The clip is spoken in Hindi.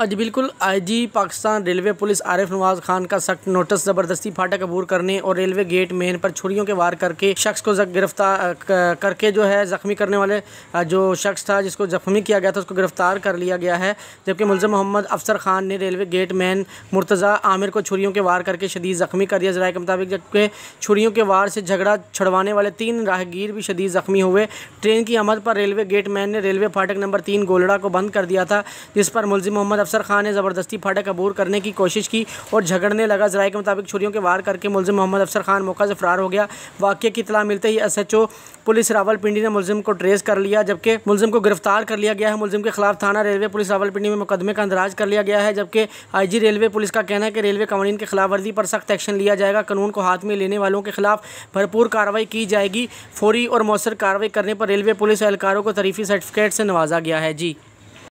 आज बिल्कुल IG Pakistan railway police Arif Nawaz Khan का सख्त नोटिस जबरदस्ती फाटक अबूर करने और रेलवे गेट मेन पर छुरियों के वार करके शख्स को गिरफ्तार करके जो है ज़ख्मी करने वाले जो शख्स था जिसको जख्मी किया गया था उसको गिरफ्तार कर लिया गया है जबकि मुलजम मोहम्मद अफसर खान ने railway gate man Murtaza Amir को छुरियों के वार करके शदीद ज़ख्मी कर दिया जरा के मुताबिक जबकि छुरियों के वार से झगड़ा छुड़वाने वाले तीन राहगीर भी शदीद ज़ख्मी हुए ट्रेन की आमद पर रेलवे गेट मैन ने रेलवे फाटक नंबर तीन गोलड़ा को बंद कर दिया था जिस पर मुलजिम मोहम्मद अफसर खान ने ज़बरदस्ती फाटक अबूर करने की कोशिश की और झगड़ने लगा जराये के मुताबिक छुरियों के वार करके मुलिम मोहम्मद अफसर खान मौका से फरार हो गया वाक्य की इतला मिलते ही S H O police Rawalpindi ने मुलिम को ट्रेस कर लिया जबकि मुलिम को गिरफ्तार कर लिया गया है मुलिम के खिलाफ थाना रेलवे पुलिस रावलपिंडी में मुकदमे का अंदराज कर लिया गया है जबकि आईजी रेलवे पुलिस का कहना है कि रेलवे कवानीन के खिलाफ वर्जी पर सख्त एक्शन लिया जाएगा कानून को हाथ में लेने वालों के खिलाफ भरपूर कार्रवाई की जाएगी फौरी और मौसर कार्रवाई करने पर रेलवे पुलिस एहलकारों को तरीफी सर्टिफिकेट से नवाजा गया है जी